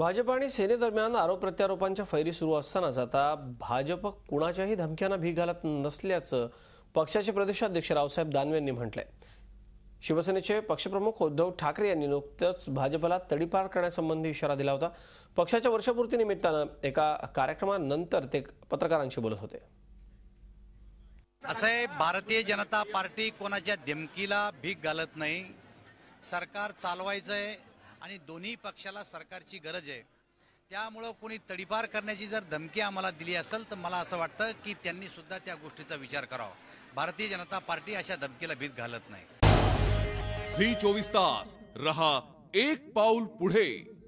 भाजप आणि सेनेदरम्यान आरोप प्रत्यारोपांच्या फैरी सुरू असतानाच आता भाजप कुणाच्याही धमक्यांना भी घालत नसल्याचं पक्षाचे प्रदेशाध्यक्ष रावसाहेब दानवे यांनी म्हटलंय शिवसेनेचे पक्षप्रमुख उद्धव ठाकरे यांनी नुकतंच भाजपला तडीपार करण्यासंबंधी इशारा दिला होता पक्षाच्या निमित्तानं एका कार्यक्रमानंतर ते पत्रकारांशी बोलत होते असं भारतीय जनता पार्टी कोणाच्या धमकीला भीक घालत नाही सरकार चालवायचंय आणि दोन्ही पक्षाला सरकारची गरज आहे त्यामुळं कोणी तडीपार करण्याची जर धमकी आम्हाला दिली असेल तर मला असं वाटतं की त्यांनी सुद्धा त्या गोष्टीचा विचार करावा भारतीय जनता पार्टी अशा धमकीला भीत घालत नाही झी चोवीस तास रहा एक पाऊल पुढे